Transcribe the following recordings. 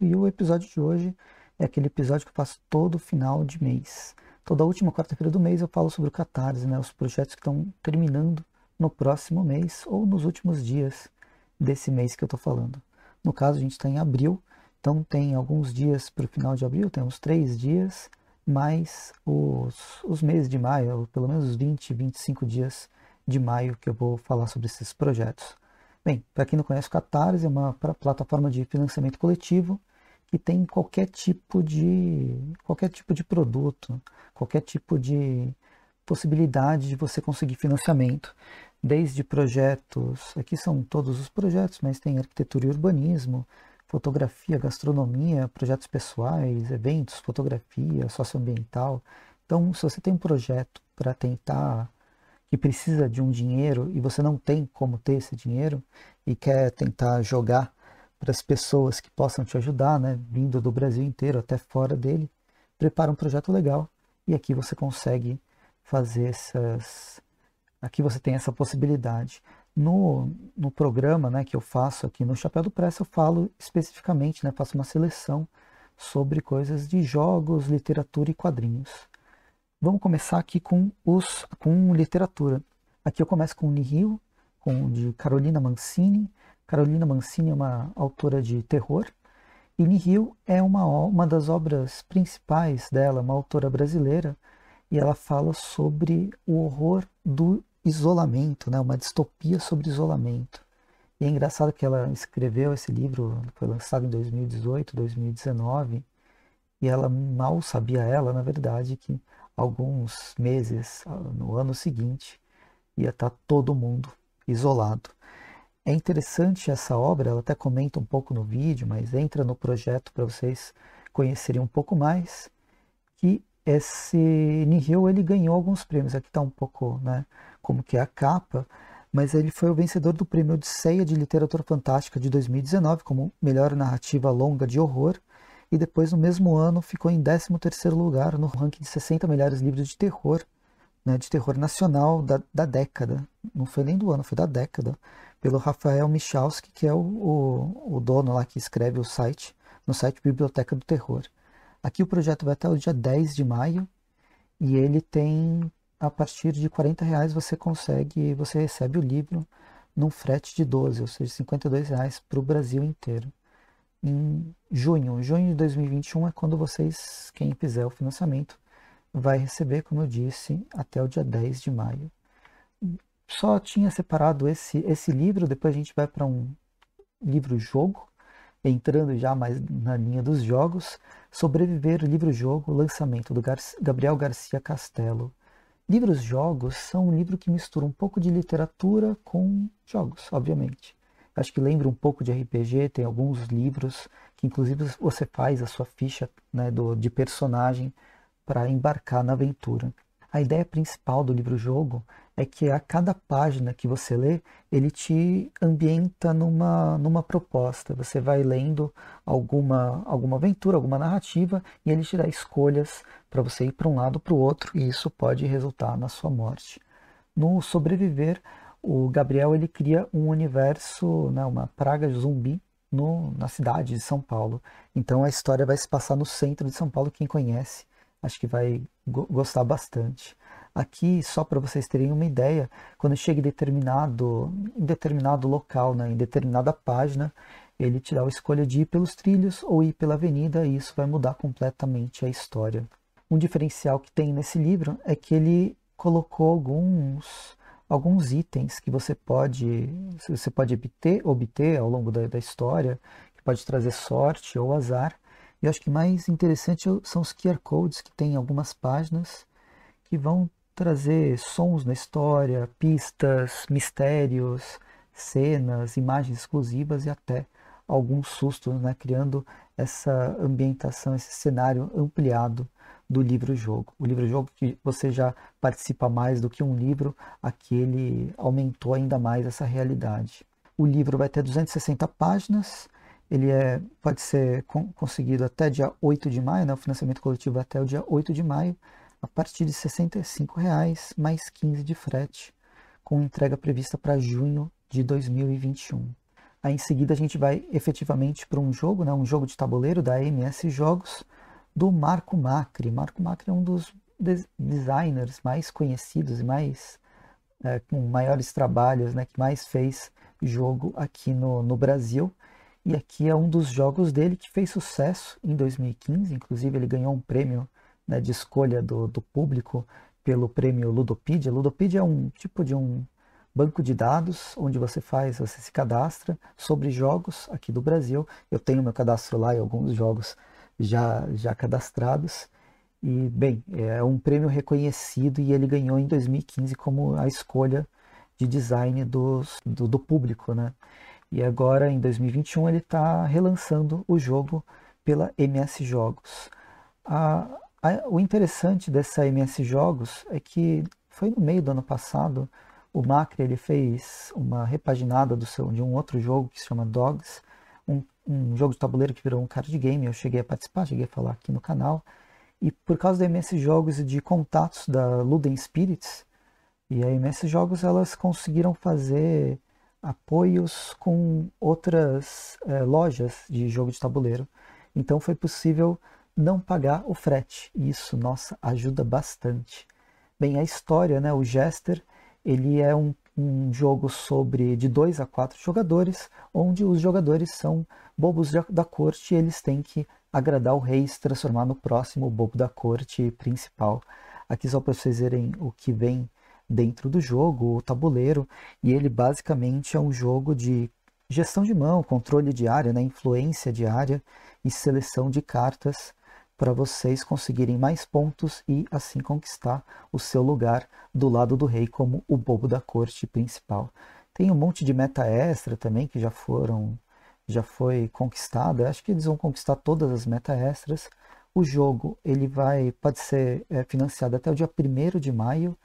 e o episódio de hoje é aquele episódio que eu faço todo final de mês. Toda última quarta-feira do mês eu falo sobre o Catarse, né, os projetos que estão terminando no próximo mês ou nos últimos dias desse mês que eu estou falando. No caso, a gente está em abril, então tem alguns dias para o final de abril, tem uns três dias, mais os, os meses de maio, pelo menos 20, 25 dias de maio que eu vou falar sobre esses projetos. Bem, para quem não conhece, o Catarse é uma plataforma de financiamento coletivo que tem qualquer tipo de qualquer tipo de produto, qualquer tipo de possibilidade de você conseguir financiamento, desde projetos, aqui são todos os projetos, mas tem arquitetura e urbanismo, fotografia, gastronomia, projetos pessoais, eventos, fotografia, socioambiental. Então, se você tem um projeto para tentar que precisa de um dinheiro e você não tem como ter esse dinheiro e quer tentar jogar para as pessoas que possam te ajudar, né, vindo do Brasil inteiro até fora dele, prepara um projeto legal e aqui você consegue fazer essas. Aqui você tem essa possibilidade. No, no programa né, que eu faço aqui no Chapéu do Presso eu falo especificamente, né, faço uma seleção sobre coisas de jogos, literatura e quadrinhos. Vamos começar aqui com, os, com literatura. Aqui eu começo com Nihil, com, de Carolina Mancini. Carolina Mancini é uma autora de terror. E Nihil é uma, uma das obras principais dela, uma autora brasileira, e ela fala sobre o horror do isolamento, né? uma distopia sobre isolamento. E é engraçado que ela escreveu esse livro, foi lançado em 2018, 2019, e ela mal sabia ela, na verdade, que alguns meses, ah, no ano seguinte, ia estar tá todo mundo isolado. É interessante essa obra, ela até comenta um pouco no vídeo, mas entra no projeto para vocês conhecerem um pouco mais, que esse Nihil, ele ganhou alguns prêmios, aqui está um pouco, né, como que é a capa, mas ele foi o vencedor do prêmio Odisseia de Literatura Fantástica de 2019 como melhor narrativa longa de horror e depois no mesmo ano ficou em 13º lugar no ranking de 60 melhores livros de terror, né, de terror nacional da, da década, não foi nem do ano, foi da década, pelo Rafael Michalski, que é o, o, o dono lá que escreve o site, no site Biblioteca do Terror. Aqui o projeto vai até o dia 10 de maio e ele tem, a partir de 40 reais você consegue, você recebe o livro num frete de 12, ou seja, 52 reais para o Brasil inteiro em junho. Junho de 2021 é quando vocês, quem fizer o financiamento, vai receber, como eu disse, até o dia 10 de maio. Só tinha separado esse, esse livro, depois a gente vai para um livro-jogo, entrando já mais na linha dos jogos. Sobreviver, livro-jogo, lançamento do Gar Gabriel Garcia Castelo. Livros-jogos são um livro que mistura um pouco de literatura com jogos, obviamente. Acho que lembra um pouco de RPG, tem alguns livros que inclusive você faz a sua ficha né, do, de personagem para embarcar na aventura. A ideia principal do livro-jogo é que a cada página que você lê, ele te ambienta numa, numa proposta. Você vai lendo alguma, alguma aventura, alguma narrativa, e ele te dá escolhas para você ir para um lado para o outro, e isso pode resultar na sua morte. No sobreviver, o Gabriel ele cria um universo, né, uma praga zumbi no, na cidade de São Paulo. Então a história vai se passar no centro de São Paulo. Quem conhece, acho que vai go gostar bastante. Aqui, só para vocês terem uma ideia, quando chega em determinado, em determinado local, né, em determinada página, ele te dá a escolha de ir pelos trilhos ou ir pela avenida, e isso vai mudar completamente a história. Um diferencial que tem nesse livro é que ele colocou alguns alguns itens que você pode, você pode obter, obter ao longo da, da história, que pode trazer sorte ou azar. E eu acho que mais interessante são os QR codes que tem algumas páginas que vão trazer sons na história, pistas, mistérios, cenas, imagens exclusivas e até alguns sustos, né? criando essa ambientação, esse cenário ampliado do livro-jogo. O livro-jogo que você já participa mais do que um livro, aquele aumentou ainda mais essa realidade. O livro vai ter 260 páginas, ele é, pode ser conseguido até dia 8 de maio, né? o financiamento coletivo é até o dia 8 de maio, a partir de R$ 65,00 mais 15 de frete, com entrega prevista para junho de 2021. Aí em seguida a gente vai efetivamente para um jogo, né? um jogo de tabuleiro da MS Jogos, do Marco Macri. Marco Macri é um dos designers mais conhecidos e mais é, com maiores trabalhos, né, que mais fez jogo aqui no, no Brasil. E aqui é um dos jogos dele que fez sucesso em 2015. Inclusive, ele ganhou um prêmio né, de escolha do, do público pelo prêmio Ludopedia. Ludopedia é um tipo de um banco de dados onde você faz, você se cadastra sobre jogos aqui do Brasil. Eu tenho meu cadastro lá e alguns jogos já, já cadastrados. E, bem, é um prêmio reconhecido e ele ganhou em 2015 como a escolha de design dos, do, do público, né? E agora, em 2021, ele está relançando o jogo pela MS Jogos. A, a, o interessante dessa MS Jogos é que foi no meio do ano passado, o Macri ele fez uma repaginada seu, de um outro jogo que se chama Dogs, um, um jogo de tabuleiro que virou um card game. Eu cheguei a participar, cheguei a falar aqui no canal. E por causa da MS Jogos e de contatos da Luden Spirits, e a MS Jogos elas conseguiram fazer apoios com outras eh, lojas de jogo de tabuleiro. Então foi possível não pagar o frete. E isso, nossa, ajuda bastante. Bem, a história, né? O Jester, ele é um um jogo sobre de dois a quatro jogadores, onde os jogadores são bobos da corte e eles têm que agradar o rei e se transformar no próximo bobo da corte principal. Aqui só para vocês verem o que vem dentro do jogo, o tabuleiro, e ele basicamente é um jogo de gestão de mão, controle de área, né, influência de área e seleção de cartas para vocês conseguirem mais pontos e assim conquistar o seu lugar do lado do rei como o bobo da corte principal. Tem um monte de meta extra também que já foram já foi conquistada. Acho que eles vão conquistar todas as meta extras. O jogo ele vai pode ser é, financiado até o dia 1 de maio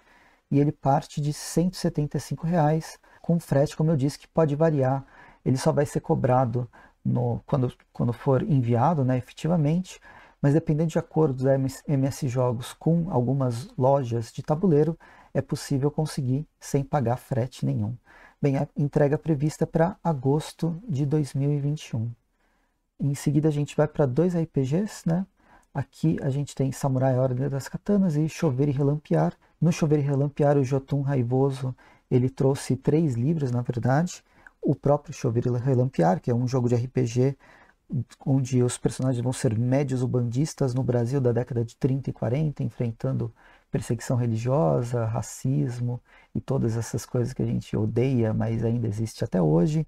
e ele parte de R$ 175 reais, com frete, como eu disse, que pode variar. Ele só vai ser cobrado no, quando, quando for enviado né, efetivamente mas dependendo de acordos da MS Jogos com algumas lojas de tabuleiro, é possível conseguir sem pagar frete nenhum. Bem, a entrega prevista para agosto de 2021. Em seguida a gente vai para dois RPGs, né? Aqui a gente tem Samurai Ordem das Katanas e Chover e Relampiar. No Chover e Relampiar o Jotun Raivoso, ele trouxe três livros, na verdade. O próprio Chover e Relampiar que é um jogo de RPG onde os personagens vão ser médios ubandistas no Brasil da década de 30 e 40, enfrentando perseguição religiosa, racismo e todas essas coisas que a gente odeia, mas ainda existe até hoje.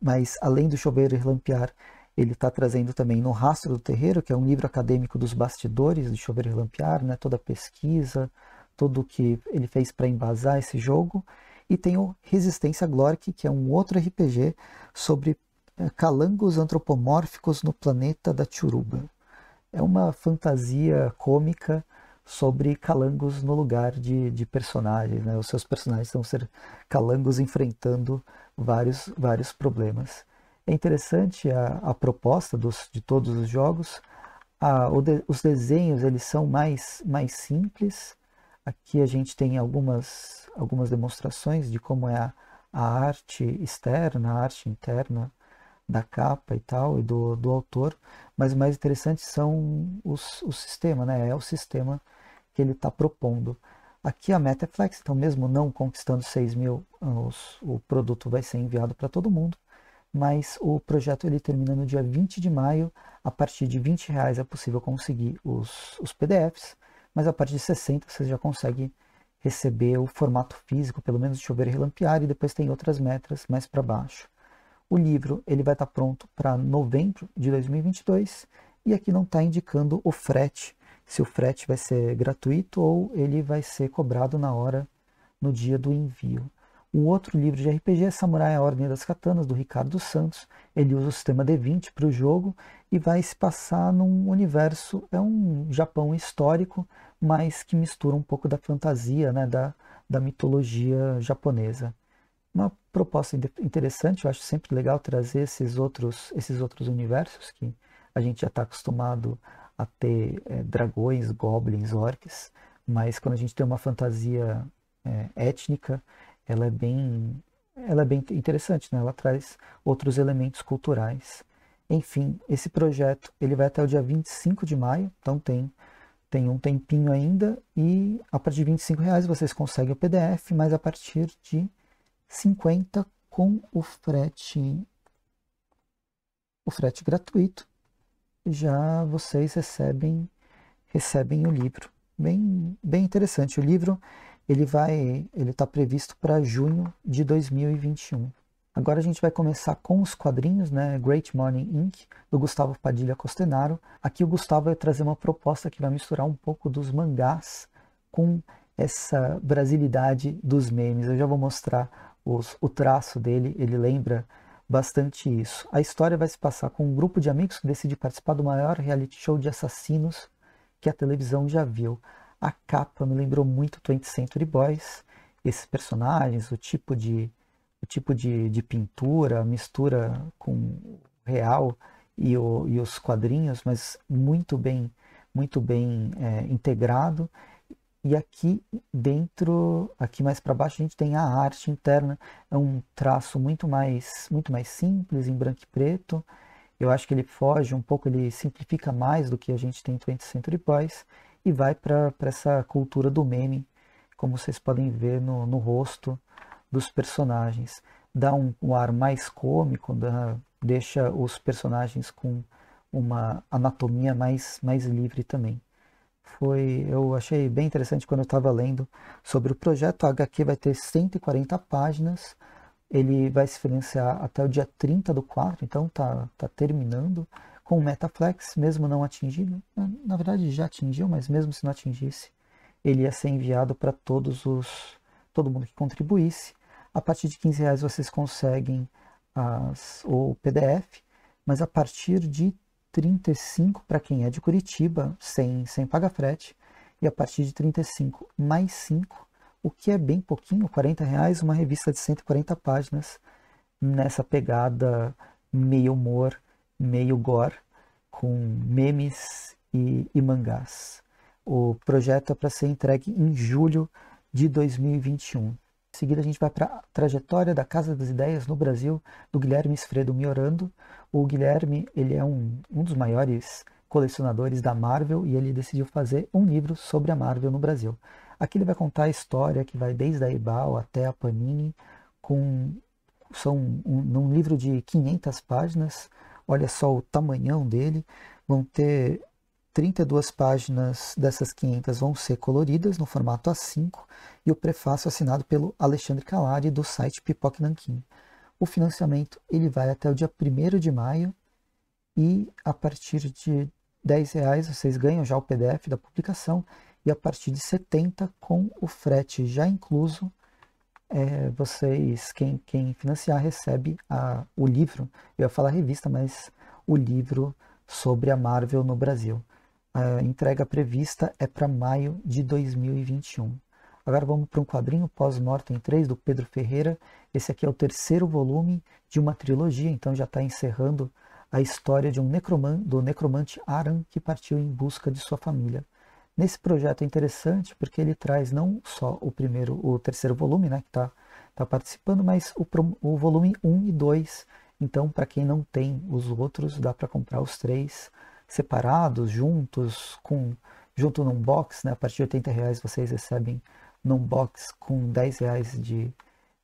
Mas além do chover e relampear, ele está trazendo também No Rastro do Terreiro, que é um livro acadêmico dos bastidores de chover e relampear, né? toda a pesquisa, tudo o que ele fez para embasar esse jogo. E tem o Resistência Glork, que é um outro RPG sobre é, calangos antropomórficos no planeta da Churuba. É uma fantasia cômica sobre calangos no lugar de, de personagens. Né? Os seus personagens vão ser calangos enfrentando vários, vários problemas. É interessante a, a proposta dos, de todos os jogos. A, de, os desenhos eles são mais, mais simples. Aqui a gente tem algumas, algumas demonstrações de como é a, a arte externa, a arte interna da capa e tal, e do, do autor, mas o mais interessante são os, o sistema, né? É o sistema que ele está propondo. Aqui a Metaflex então mesmo não conquistando 6 mil, os, o produto vai ser enviado para todo mundo, mas o projeto ele termina no dia 20 de maio, a partir de 20 reais é possível conseguir os, os PDFs, mas a partir de 60 você já consegue receber o formato físico, pelo menos de chover relampear, e depois tem outras metas mais para baixo. O livro ele vai estar pronto para novembro de 2022 e aqui não está indicando o frete, se o frete vai ser gratuito ou ele vai ser cobrado na hora, no dia do envio. O outro livro de RPG é Samurai A Ordem das Katanas, do Ricardo Santos. Ele usa o sistema D20 para o jogo e vai se passar num universo, é um Japão histórico, mas que mistura um pouco da fantasia, né, da, da mitologia japonesa uma proposta interessante, eu acho sempre legal trazer esses outros, esses outros universos que a gente já está acostumado a ter é, dragões, goblins, orcs, mas quando a gente tem uma fantasia é, étnica, ela é bem, ela é bem interessante, né? ela traz outros elementos culturais. Enfim, esse projeto ele vai até o dia 25 de maio, então tem tem um tempinho ainda e a partir de 25 reais vocês conseguem o PDF, mas a partir de 50 com o frete o frete gratuito. Já vocês recebem recebem o livro. Bem, bem interessante o livro. Ele vai ele está previsto para junho de 2021. Agora a gente vai começar com os quadrinhos, né? Great Morning Inc., do Gustavo Padilha Costenaro. Aqui o Gustavo vai trazer uma proposta que vai misturar um pouco dos mangás com essa brasilidade dos memes. Eu já vou mostrar os, o traço dele, ele lembra bastante isso. A história vai se passar com um grupo de amigos que decide participar do maior reality show de assassinos que a televisão já viu. A capa me lembrou muito 20 Century Boys, esses personagens, o tipo de, o tipo de, de pintura, mistura com real e, o, e os quadrinhos, mas muito bem, muito bem é, integrado. E aqui dentro, aqui mais para baixo, a gente tem a arte interna. É um traço muito mais, muito mais simples, em branco e preto. Eu acho que ele foge um pouco, ele simplifica mais do que a gente tem em 20 Century Boys e vai para essa cultura do meme, como vocês podem ver no, no rosto dos personagens. Dá um, um ar mais cômico, dá, deixa os personagens com uma anatomia mais, mais livre também foi, eu achei bem interessante quando eu estava lendo sobre o projeto. A HQ vai ter 140 páginas, ele vai se financiar até o dia 30 do 4, então tá, tá terminando com o Metaflex, mesmo não atingido, na verdade já atingiu, mas mesmo se não atingisse, ele ia ser enviado para todos os todo mundo que contribuísse. A partir de 15 reais vocês conseguem as, o PDF, mas a partir de 35 para quem é de Curitiba, sem, sem pagar frete, e a partir de 35 mais 5, o que é bem pouquinho, 40 reais, uma revista de 140 páginas, nessa pegada meio humor, meio gore, com memes e, e mangás. O projeto é para ser entregue em julho de 2021. Em seguida, a gente vai para a trajetória da Casa das Ideias no Brasil, do Guilherme Esfredo Miorando. O Guilherme ele é um, um dos maiores colecionadores da Marvel e ele decidiu fazer um livro sobre a Marvel no Brasil. Aqui ele vai contar a história que vai desde a Ebal até a Panini, com são um, um livro de 500 páginas. Olha só o tamanhão dele. Vão ter 32 páginas dessas 500 vão ser coloridas no formato A5 e o prefácio assinado pelo Alexandre Calari do site Pipoque Nanquim. O financiamento ele vai até o dia 1 de maio e a partir de 10 reais vocês ganham já o PDF da publicação e a partir de 70 com o frete já incluso é, vocês quem, quem financiar recebe a, o livro eu ia falar revista mas o livro sobre a Marvel no Brasil. A entrega prevista é para maio de 2021. Agora vamos para um quadrinho Pós-Mortem 3 do Pedro Ferreira. Esse aqui é o terceiro volume de uma trilogia, então já está encerrando a história de um necroman do necromante Aran que partiu em busca de sua família. Nesse projeto é interessante porque ele traz não só o primeiro, o terceiro volume, né, que está tá participando, mas o, o volume 1 e 2. Então, para quem não tem os outros, dá para comprar os três separados, juntos, com junto num box, né? a partir de 80 reais vocês recebem num box com 10 reais de,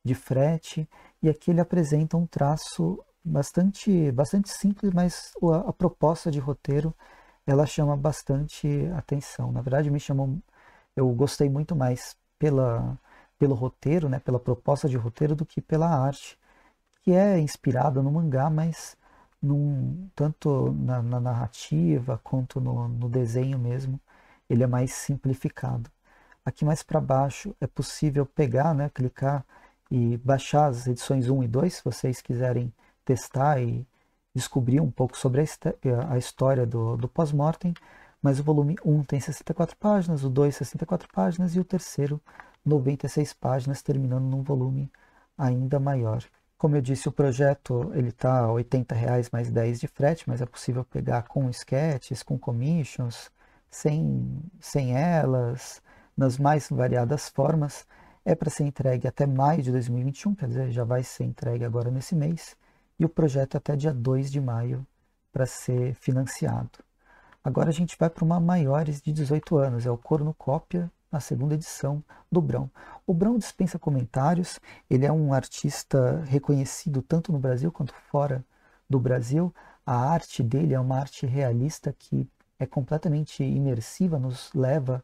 de frete. E aqui ele apresenta um traço bastante, bastante simples, mas a, a proposta de roteiro ela chama bastante atenção. Na verdade, me chamou, eu gostei muito mais pela, pelo roteiro, né? pela proposta de roteiro, do que pela arte, que é inspirada no mangá, mas num, tanto na, na, narrativa quanto no, no desenho mesmo, ele é mais simplificado. Aqui mais para baixo é possível pegar, né, clicar e baixar as edições 1 e 2, se vocês quiserem testar e descobrir um pouco sobre a, eh, história do, do pós-mortem. Mas o volume 1 tem 64 páginas, o 2 64 páginas e o terceiro 96 páginas, terminando num volume ainda maior. Como eu disse, o projeto ele tá a R$ 80,00 mais 10 de frete, mas é possível pegar com sketches, com commissions, sem, sem elas, nas mais variadas formas. É para ser entregue até maio de 2021, quer dizer, já vai ser entregue agora nesse mês. E o projeto até dia 2 de maio para ser financiado. Agora a gente vai para uma maiores de 18 anos, é o Cornucópia, na segunda edição do Brão. O Brown dispensa comentários, ele é um artista reconhecido tanto no Brasil quanto fora do Brasil. A arte dele é uma arte realista que é completamente imersiva, nos leva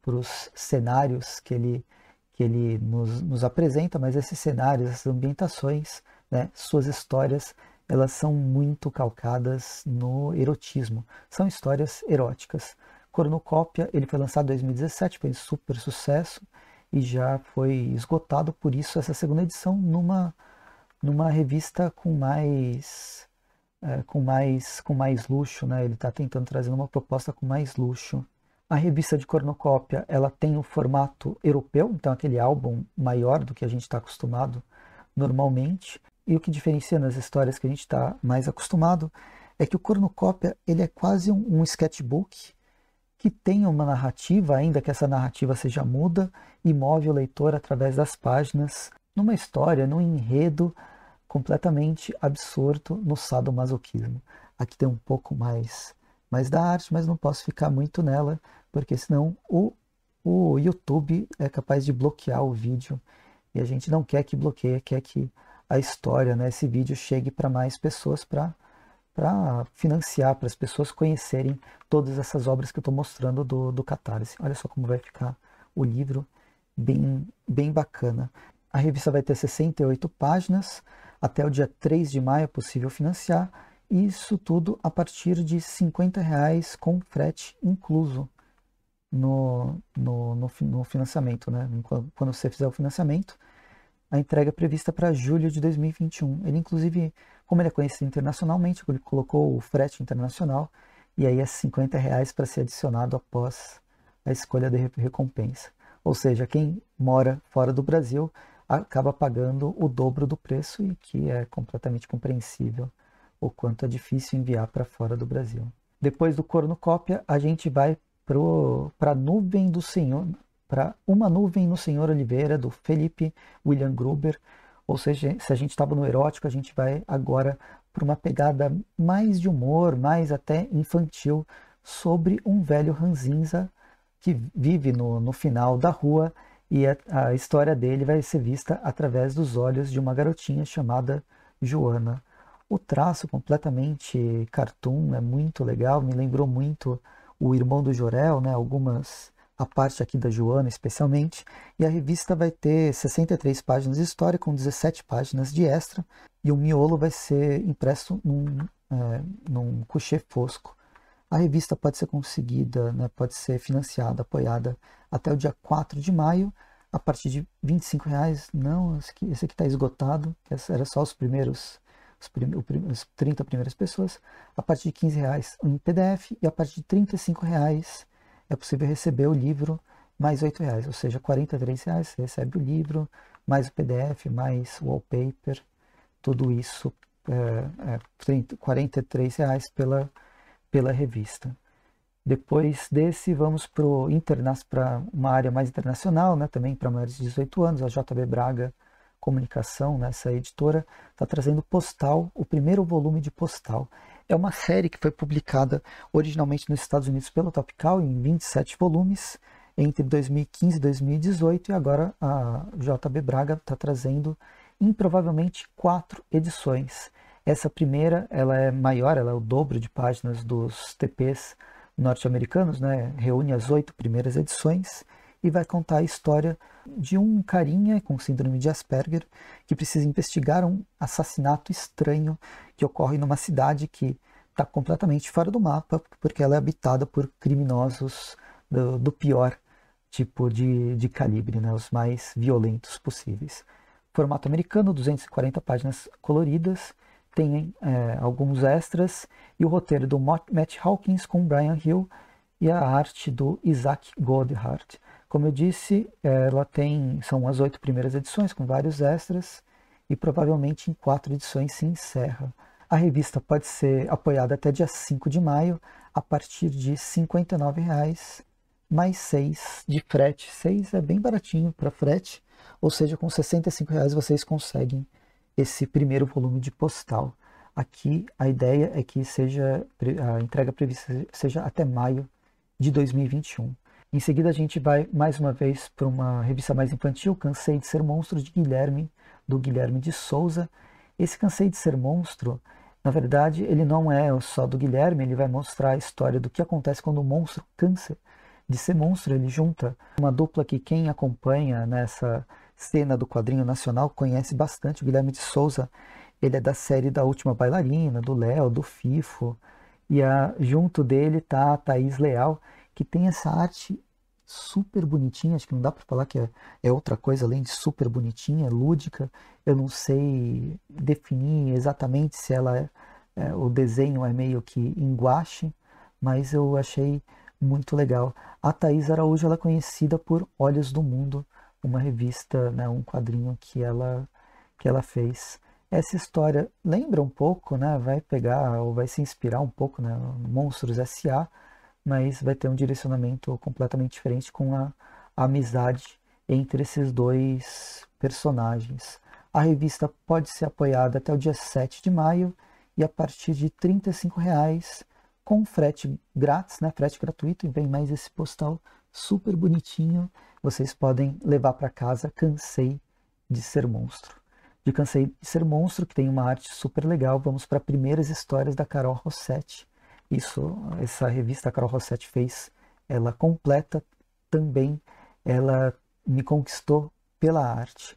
para os cenários que ele, que ele nos, nos apresenta, mas esses cenários, essas ambientações, né, suas histórias, elas são muito calcadas no erotismo. São histórias eróticas. Cornucópia, ele foi lançado em 2017, Foi um super sucesso e já foi esgotado por isso essa segunda edição numa, numa revista com mais é, com mais com mais luxo, né? Ele está tentando trazer uma proposta com mais luxo. A revista de cornucópia, ela tem o um formato europeu, então aquele álbum maior do que a gente está acostumado normalmente. E o que diferencia nas histórias que a gente está mais acostumado é que o cornucópia ele é quase um, um sketchbook que tenha uma narrativa, ainda que essa narrativa seja muda, e move o leitor através das páginas, numa história, num enredo completamente absorto no sadomasoquismo. Aqui tem um pouco mais, mais da arte, mas não posso ficar muito nela, porque senão o, o YouTube é capaz de bloquear o vídeo e a gente não quer que bloqueie, quer que a história, né, esse vídeo chegue para mais pessoas para para financiar, para as pessoas conhecerem todas essas obras que eu estou mostrando do, do Catarse. Olha só como vai ficar o livro, bem, bem bacana. A revista vai ter 68 páginas, até o dia 3 de maio é possível financiar, isso tudo a partir de 50 reais com frete incluso no, no, no, no financiamento. Né? Quando você fizer o financiamento, a entrega é prevista para julho de 2021. Ele, inclusive, como ele é conhecido internacionalmente, ele colocou o frete internacional e aí é 50 reais para ser adicionado após a escolha da recompensa. Ou seja, quem mora fora do Brasil acaba pagando o dobro do preço e que é completamente compreensível o quanto é difícil enviar para fora do Brasil. Depois do cornucópia, a gente vai para a nuvem do Senhor, para Uma Nuvem no Senhor Oliveira, do Felipe William Gruber. Ou seja, se a gente estava no erótico, a gente vai agora para uma pegada mais de humor, mais até infantil, sobre um velho ranzinza que vive no, no final da rua e a, a história dele vai ser vista através dos olhos de uma garotinha chamada Joana. O traço completamente cartoon é muito legal, me lembrou muito o Irmão do Jorel, né? algumas a parte aqui da Joana especialmente, e a revista vai ter 63 páginas de história com 17 páginas de extra, e o miolo vai ser impresso num, é, num coucher fosco. A revista pode ser conseguida, né, pode ser financiada, apoiada até o dia 4 de maio, a partir de 25 reais. Não, esse aqui está esgotado, esse era só os primeiros os, prim, os 30 primeiras pessoas, a partir de 15 reais em PDF e a partir de 35 reais é possível receber o livro mais R$ 8,00, ou seja, R$ 43,00 você recebe o livro, mais o PDF, mais o wallpaper, tudo isso é, é, 30, reais pela, pela revista. Depois desse, vamos para uma área mais internacional, né, também para maiores de 18 anos, a JB Braga Comunicação, né? Essa editora, está trazendo Postal, o primeiro volume de Postal. É uma série que foi publicada originalmente nos Estados Unidos pela Topical em 27 volumes entre 2015 e 2018 e agora a JB Braga está trazendo improvavelmente quatro edições. Essa primeira ela é maior, ela é o dobro de páginas dos TPs norte-americanos, né? reúne as oito primeiras edições e vai contar a história de um carinha com síndrome de Asperger que precisa investigar um assassinato estranho que ocorre numa cidade que está completamente fora do mapa porque ela é habitada por criminosos do, do pior tipo de, de calibre, né? os mais violentos possíveis. Formato americano, 240 páginas coloridas, tem é, alguns extras e o roteiro do Matt Hawkins com Brian Hill e a arte do Isaac Godhard. Como eu disse, ela tem, são as oito primeiras edições, com vários extras, e provavelmente em quatro edições se encerra. A revista pode ser apoiada até dia 5 de maio, a partir de R$ 59,00, mais seis de frete. Seis é bem baratinho para frete, ou seja, com R$ 65,00 vocês conseguem esse primeiro volume de postal. Aqui a ideia é que seja a entrega prevista seja até maio de 2021. Em seguida, a gente vai mais uma vez para uma revista mais infantil, Cansei de Ser Monstro, de Guilherme, do Guilherme de Souza. Esse Cansei de Ser Monstro, na verdade, ele não é só do Guilherme, ele vai mostrar a história do que acontece quando o monstro cansa de ser monstro. Ele junta uma dupla que quem acompanha nessa cena do quadrinho nacional conhece bastante. O Guilherme de Souza, ele é da série da Última Bailarina, do Léo, do Fifo. E a, junto dele tá a Thaís Leal, que tem essa arte super bonitinha, acho que não dá para falar que é, é, outra coisa além de super bonitinha, lúdica. Eu não sei definir exatamente se ela é, é, o desenho é meio que em mas eu achei muito legal. A Thais Araújo ela é conhecida por Olhos do Mundo, uma revista, né, um quadrinho que ela que ela fez. Essa história lembra um pouco, né, vai pegar ou vai se inspirar um pouco, né, Monstros S.A., mas vai ter um direcionamento completamente diferente com a, a amizade entre esses dois personagens. A revista pode ser apoiada até o dia 7 de maio e a partir de R$ reais com frete grátis, né? frete gratuito, e vem mais esse postal super bonitinho. Vocês podem levar para casa Cansei de Ser Monstro. De Cansei de Ser Monstro, que tem uma arte super legal, vamos para primeiras histórias da Carol Rossetti, isso, essa revista Carol Rossetti fez, ela completa também, ela me conquistou pela arte.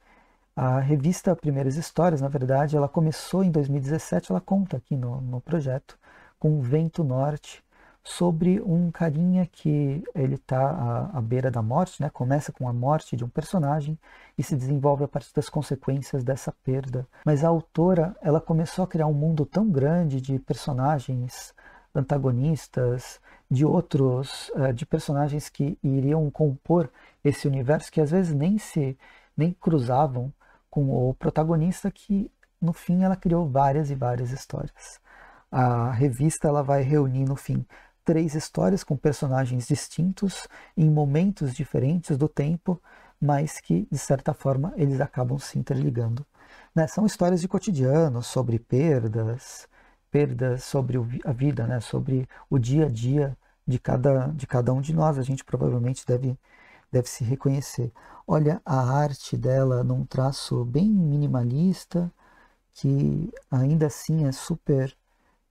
A revista Primeiras Histórias, na verdade, ela começou em 2017, ela conta aqui no, no projeto, com o Vento Norte, sobre um carinha que ele está à, à, beira da morte, né? Começa com a morte de um personagem e se desenvolve a partir das consequências dessa perda. Mas a autora, ela começou a criar um mundo tão grande de personagens antagonistas, de outros, eh, de personagens que iriam compor esse universo que às vezes nem se nem cruzavam com o protagonista que no fim ela criou várias e várias histórias. A revista ela vai reunir no fim três histórias com personagens distintos em momentos diferentes do tempo, mas que de certa forma eles acabam se interligando. Né? São histórias de cotidiano sobre perdas, perda sobre a vida, né? sobre o dia a dia de cada, de cada um de nós. A gente provavelmente deve, deve se reconhecer. Olha a arte dela num traço bem minimalista, que ainda assim é super.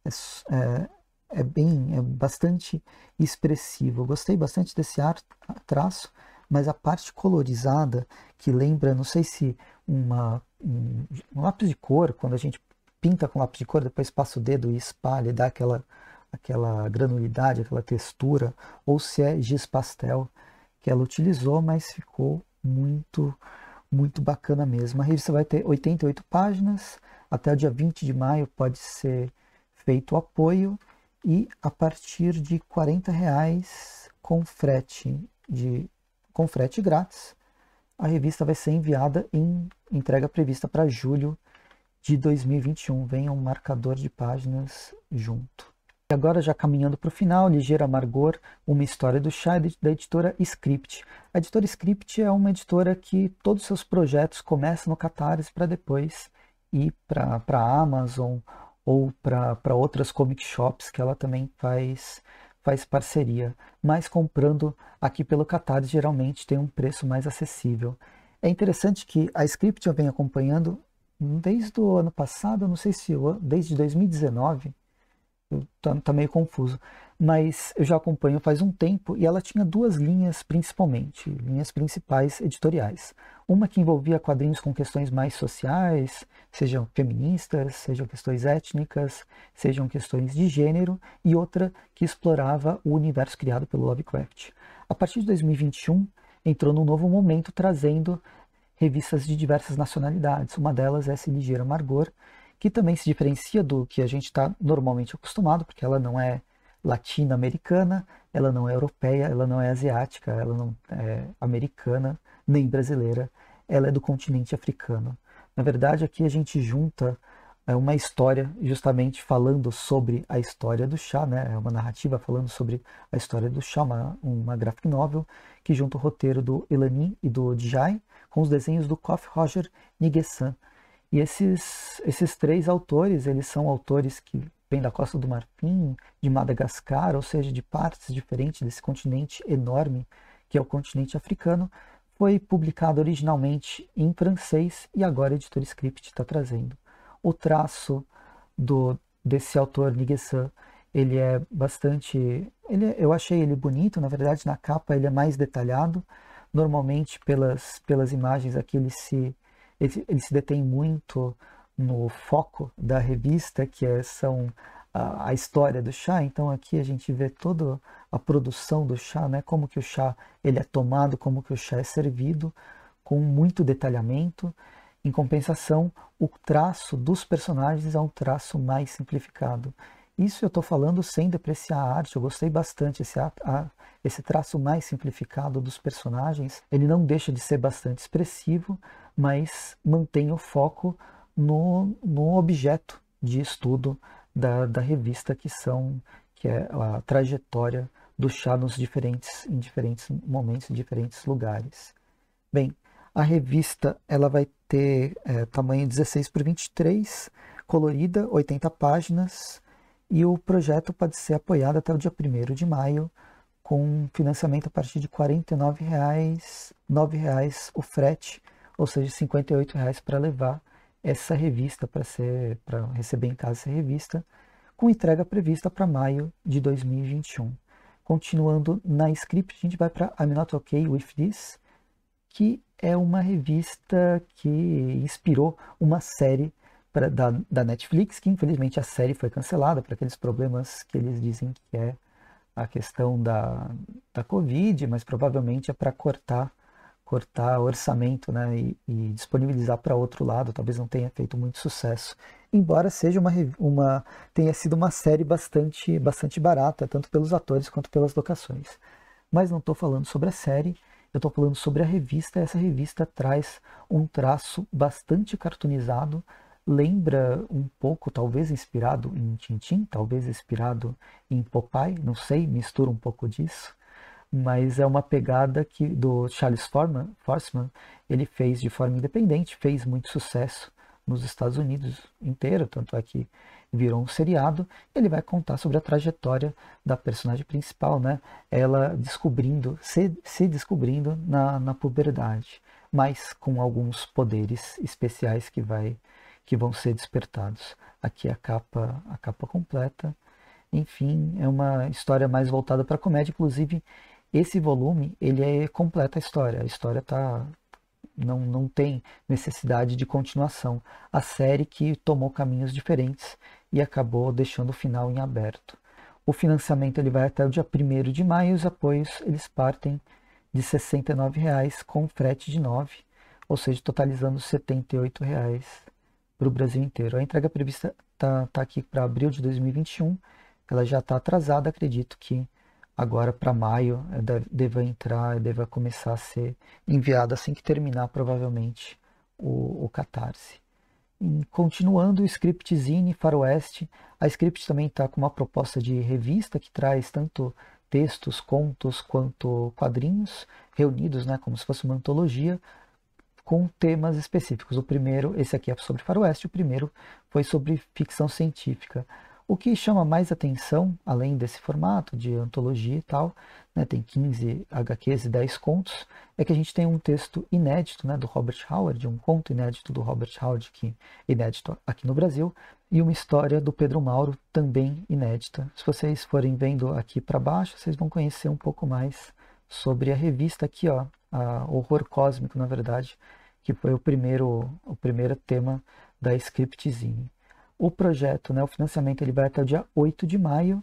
É, é, é bem, é bastante expressivo. Eu gostei bastante desse ar, traço, mas a parte colorizada que lembra, não sei se uma, um, um lápis de cor, quando a gente pinta com lápis de cor, depois passa o dedo e espalha e dá aquela, aquela granulidade, aquela textura, ou se é giz pastel que ela utilizou, mas ficou muito, muito bacana mesmo. A revista vai ter 88 páginas, até o dia 20 de maio pode ser feito o apoio e a partir de 40 reais com frete, de, com frete grátis, a revista vai ser enviada em entrega prevista para julho de 2021. Venha um marcador de páginas junto. E agora, já caminhando para o final, Ligeira Amargor, uma história do chá da editora Script. A editora Script é uma editora que todos os seus projetos começam no Catarse para depois ir para a Amazon ou para outras comic shops que ela também faz, faz parceria. Mas comprando aqui pelo Catarse geralmente tem um preço mais acessível. É interessante que a Script eu venho acompanhando desde o ano passado, não sei se eu, desde 2019, eu, meio confuso, mas eu já acompanho faz um tempo e ela tinha duas linhas principalmente, linhas principais editoriais. Uma que envolvia quadrinhos com questões mais sociais, sejam feministas, sejam questões étnicas, sejam questões de gênero, e outra que explorava o universo criado pelo Lovecraft. A partir de 2021, entrou num novo momento trazendo revistas de diversas nacionalidades. Uma delas é esse Ligeiro Amargor, que também se diferencia do que a gente está normalmente acostumado, porque ela não é latino-americana, ela não é europeia, ela não é asiática, ela não é americana, nem brasileira, ela é do continente africano. Na verdade, aqui a gente junta é uma história justamente falando sobre a história do chá, né? É uma narrativa falando sobre a história do chá, uma, uma graphic novel que junta o roteiro do Elanin e do Djai, com os desenhos do Kof Roger Nigesan. E esses, esses três autores, eles são autores que vêm da Costa do Marfim, de Madagascar, ou seja, de partes diferentes desse continente enorme que é o continente africano, foi publicado originalmente em francês e agora a editora Script está trazendo o traço do desse autor Niguessan, ele é bastante, ele, eu achei ele bonito, na verdade na capa ele é mais detalhado, normalmente pelas, pelas imagens aqui ele se, ele, ele se detém muito no foco da revista, que é, são a, a, história do chá. Então aqui a gente vê toda a produção do chá, né? como que o chá ele é tomado, como que o chá é servido, com muito detalhamento. Em compensação, o traço dos personagens é um traço mais simplificado. Isso eu estou falando sem depreciar a arte, eu gostei bastante esse, a, a, esse traço mais simplificado dos personagens. Ele não deixa de ser bastante expressivo, mas mantém o foco no, no objeto de estudo da, da revista, que são que é a trajetória do chá nos diferentes, em diferentes momentos, em diferentes lugares. Bem, a revista ela vai ter é, tamanho 16 por 23, colorida, 80 páginas, e o projeto pode ser apoiado até o dia 1 de maio, com financiamento a partir de R$ 49,00, reais o frete, ou seja, R$ 58,00 para levar essa revista, para receber em casa essa revista, com entrega prevista para maio de 2021. Continuando na script, a gente vai para I'm Not Okay With This, que é uma revista que inspirou uma série pra, da, da, Netflix, que infelizmente a série foi cancelada por aqueles problemas que eles dizem que é a questão da, da Covid, mas provavelmente é para cortar cortar orçamento né, e, e disponibilizar para outro lado, talvez não tenha feito muito sucesso, embora seja uma, uma tenha sido uma série bastante, bastante barata, tanto pelos atores quanto pelas locações. Mas não estou falando sobre a série, eu estou falando sobre a revista. Essa revista traz um traço bastante cartunizado, lembra um pouco, talvez inspirado em Tintin, talvez inspirado em Popeye, não sei, mistura um pouco disso, mas é uma pegada que do Charles Forman, Forsman, ele fez de forma independente, fez muito sucesso nos Estados Unidos inteiro, tanto é que virou um seriado, ele vai contar sobre a trajetória da personagem principal, né? Ela descobrindo, se, se descobrindo na, na puberdade, mas com alguns poderes especiais que vai que vão ser despertados. Aqui a capa, a capa completa. Enfim, é uma história mais voltada para comédia, inclusive esse volume, ele é completa a história. A história tá não, não tem necessidade de continuação. A série que tomou caminhos diferentes e acabou deixando o final em aberto. O financiamento ele vai até o dia 1 de maio e os apoios eles partem de R$ 69,00 com frete de 9, ou seja, totalizando R$ 78,00 para o Brasil inteiro. A entrega prevista está tá aqui para abril de 2021, ela já está atrasada, acredito que agora para maio eh, deve, deva entrar, deva começar a ser enviada assim que terminar provavelmente o, o catarse. Continuando o Script Zine Faroeste, a Script também está com uma proposta de revista que traz tanto textos, contos quanto quadrinhos reunidos, né, como se fosse uma antologia com temas específicos. O primeiro, esse aqui é sobre faroeste, o primeiro foi sobre ficção científica. O que chama mais atenção, além desse formato de antologia e tal, né, tem 15 HQs e 10 contos, é que a gente tem um texto inédito né, do Robert Howard, um conto inédito do Robert Howard, que é inédito aqui no Brasil, e uma história do Pedro Mauro, também inédita. Se vocês forem vendo aqui para baixo, vocês vão conhecer um pouco mais sobre a revista aqui, ó, Horror Cósmico, na verdade, que foi o primeiro, o primeiro tema da Scriptzine. O projeto, né, o financiamento, ele vai até o dia 8 de maio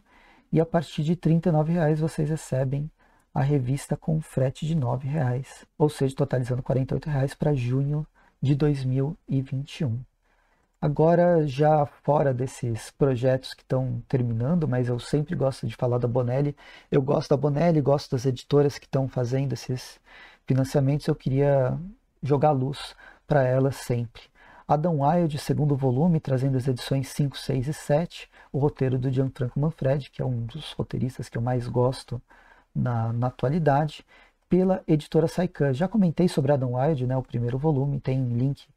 e a partir de R$ 39,00 vocês recebem a revista com frete de R$ 9,00, ou seja, totalizando R$ 48,00 para junho de 2021. Agora, já fora desses projetos que estão terminando, mas eu sempre gosto de falar da Bonelli, eu gosto da Bonelli, gosto das editoras que estão fazendo esses financiamentos, eu queria jogar luz para elas sempre. Adam Wilde, segundo volume, trazendo as edições 5, 6 e 7, o roteiro do Gianfranco Manfredi, que é um dos roteiristas que eu mais gosto na, na atualidade, pela editora Saikan. Já comentei sobre Adam Wilde, né, o primeiro volume, tem um link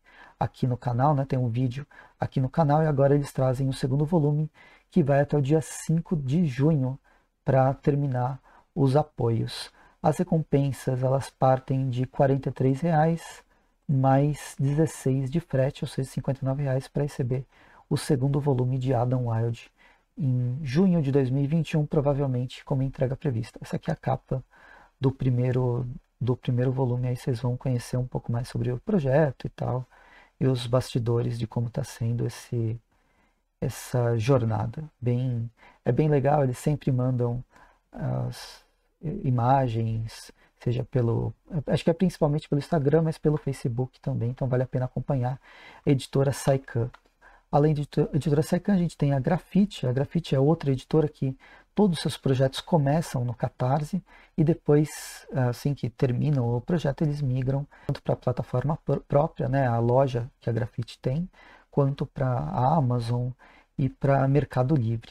aqui no canal, né, tem um vídeo aqui no canal, e agora eles trazem o segundo volume, que vai até o dia 5 de junho, para terminar os apoios. As recompensas elas partem de R$ 43,00 mais 16 de frete, ou seja, 59 reais para receber o segundo volume de Adam Wild em junho de 2021, provavelmente como entrega prevista. Essa aqui é a capa do primeiro do primeiro volume, aí vocês vão conhecer um pouco mais sobre o projeto e tal, e os bastidores de como está sendo esse essa jornada. Bem, é bem legal, eles sempre mandam as imagens, seja pelo, acho que é principalmente pelo Instagram, mas pelo Facebook também, então vale a pena acompanhar a editora Saikan. Além de editora Saikan, a gente tem a Grafite, a Grafite é outra editora que todos os seus projetos começam no Catarse e depois, assim que terminam o projeto, eles migram tanto para a plataforma própria, né, a loja que a Grafite tem, quanto para a Amazon e para Mercado Livre.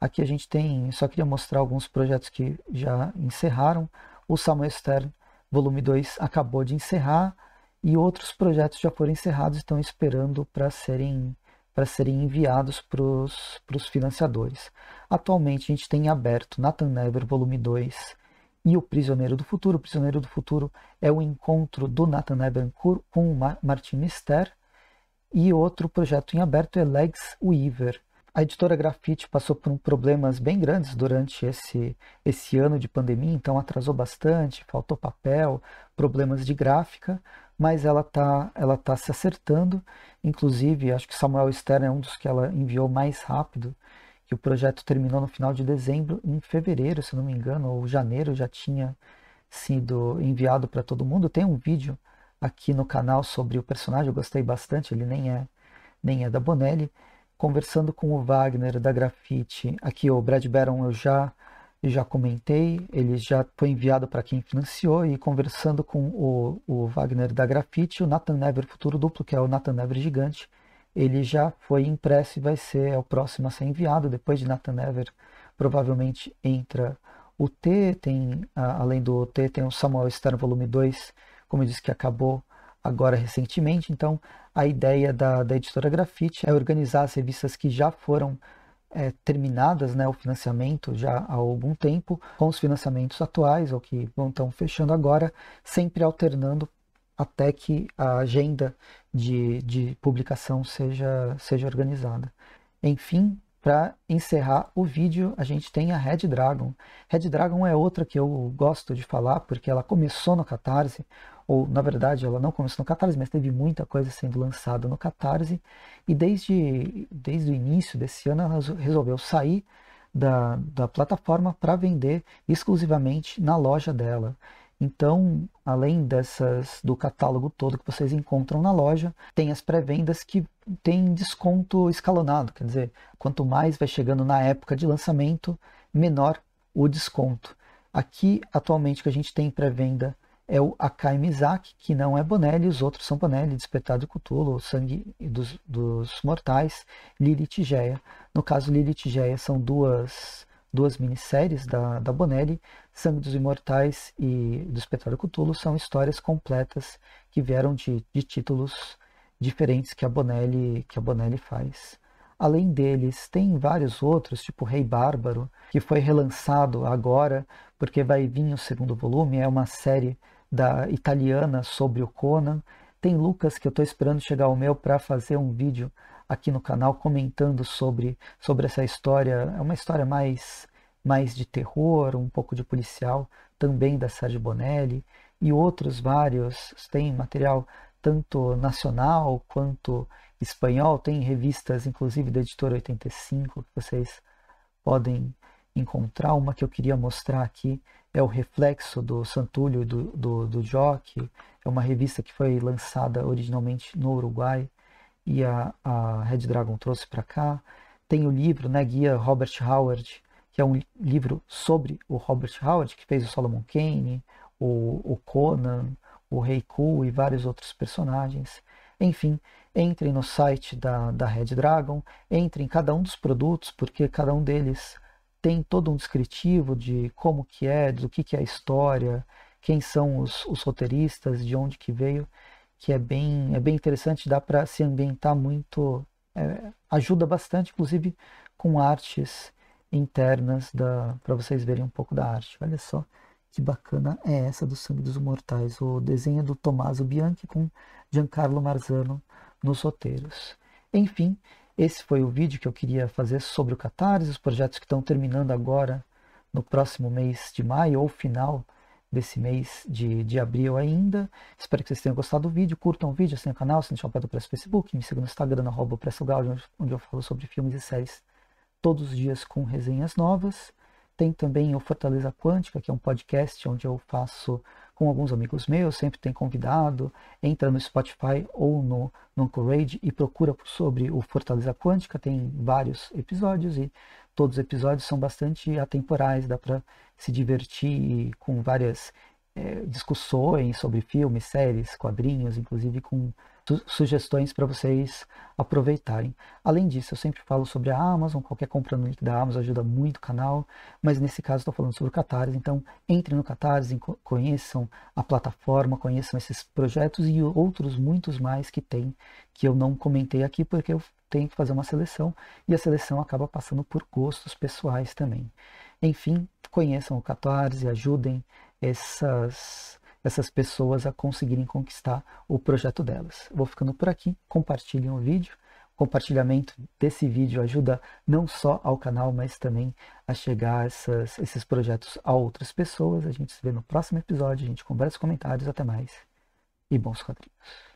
Aqui a gente tem, só queria mostrar alguns projetos que já encerraram o Samuel Stern, volume 2, acabou de encerrar e outros projetos já foram encerrados e estão esperando para serem para serem enviados para os financiadores. Atualmente a gente tem em aberto Nathan Never, volume 2 e O Prisioneiro do Futuro. O Prisioneiro do Futuro é o encontro do Nathan Never com o Martin Mister. E outro projeto em aberto é Legs Weaver, a editora Grafite passou por um problemas bem grandes durante esse, esse ano de pandemia, então atrasou bastante, faltou papel, problemas de gráfica, mas ela está ela tá se acertando. Inclusive, acho que Samuel Stern é um dos que ela enviou mais rápido, que o projeto terminou no final de dezembro, em fevereiro, se não me engano, ou janeiro já tinha sido enviado para todo mundo. Tem um vídeo aqui no canal sobre o personagem, eu gostei bastante, ele nem é, nem é da Bonelli conversando com o Wagner da Grafite. Aqui o Brad Baron eu já já comentei, ele já foi enviado para quem financiou e conversando com o, o Wagner da Grafite, o Nathan Never Futuro Duplo, que é o Nathan Never Gigante, ele já foi impresso e vai ser é o próximo a ser enviado. Depois de Nathan Never, provavelmente entra o T, tem, além do T, tem o Samuel Stern Volume 2, como eu disse que acabou agora recentemente, então a ideia da, da editora Grafite é organizar as revistas que já foram é, terminadas, né, o financiamento já há algum tempo, com os financiamentos atuais, ou que vão estão fechando agora, sempre alternando até que a agenda de, de publicação seja, seja organizada. Enfim, para encerrar o vídeo, a gente tem a Red Dragon. Red Dragon é outra que eu gosto de falar, porque ela começou no Catarse, ou na verdade ela não começou no Catarse, mas teve muita coisa sendo lançada no Catarse, e desde, desde o início desse ano ela resolveu sair da, da plataforma para vender exclusivamente na loja dela. Então, além dessas do catálogo todo que vocês encontram na loja, tem as pré-vendas que tem desconto escalonado, quer dizer, quanto mais vai chegando na época de lançamento, menor o desconto. Aqui, atualmente, que a gente tem pré-venda é o Akai Mizaki, que não é Bonelli, os outros são Bonelli, Despertado de Cthulhu, Sangue dos, dos Mortais, Lilith Geia. No caso, Lilith Geia são duas, duas minisséries da, da Bonelli, Sangue dos Imortais e do Espetáculo Cthulhu são histórias completas que vieram de, de títulos diferentes que a Bonelli, que a Bonelli faz. Além deles, tem vários outros, tipo Rei Bárbaro, que foi relançado agora, porque vai vir o segundo volume, é uma série da italiana sobre o Conan. Tem Lucas, que eu estou esperando chegar ao meu para fazer um vídeo aqui no canal comentando sobre, sobre essa história. É uma história mais mais de terror, um pouco de policial, também da Sérgio Bonelli, e outros vários. Tem material tanto nacional quanto espanhol, tem revistas, inclusive da editora 85, que vocês podem encontrar. Uma que eu queria mostrar aqui é o Reflexo do Santúlio do, do, do Jockey, é uma revista que foi lançada originalmente no Uruguai e a, a Red Dragon trouxe para cá. Tem o livro, né, guia Robert Howard, que é um livro sobre o Robert Howard, que fez o Solomon Kane, o, o Conan, o Rei e vários outros personagens. Enfim, entrem no site da, da Red Dragon, entrem em cada um dos produtos, porque cada um deles tem todo um descritivo de como que é, do que, que é a história, quem são os, os roteiristas, de onde que veio, que é bem, é bem interessante, dá para se ambientar muito, é, ajuda bastante, inclusive com artes internas para vocês verem um pouco da arte. Olha só que bacana é essa do Sangue dos Mortais. O desenho do Tommaso Bianchi com Giancarlo Marzano nos roteiros. Enfim, esse foi o vídeo que eu queria fazer sobre o Catarse, os projetos que estão terminando agora no próximo mês de maio ou final desse mês de, de abril ainda. Espero que vocês tenham gostado do vídeo. Curtam o vídeo, assinem o canal, assinem o Chapéu do Press Facebook, me sigam no Instagram, arroba Press onde eu falo sobre filmes e séries todos os dias com resenhas novas. Tem também o Fortaleza Quântica, que é um podcast onde eu faço com alguns amigos meus, sempre tem convidado. Entra no Spotify ou no, no e procura sobre o Fortaleza Quântica, tem vários episódios e todos os episódios são bastante atemporais, dá para se divertir com várias é, discussões sobre filmes, séries, quadrinhos, inclusive com sugestões para vocês aproveitarem. Além disso, eu sempre falo sobre a Amazon, qualquer compra no link da Amazon ajuda muito o canal, mas nesse caso estou falando sobre o Catarse, então entrem no Catarse, conheçam a plataforma, conheçam esses projetos e outros muitos mais que tem, que eu não comentei aqui porque eu tenho que fazer uma seleção e a seleção acaba passando por gostos pessoais também. Enfim, conheçam o Catarse, ajudem essas essas pessoas a conseguirem conquistar o projeto delas. Vou ficando por aqui, compartilhem o vídeo. O compartilhamento desse vídeo ajuda não só ao canal, mas também a chegar essas, esses projetos a outras pessoas. A gente se vê no próximo episódio, a gente conversa os comentários, até mais e bons quadrinhos.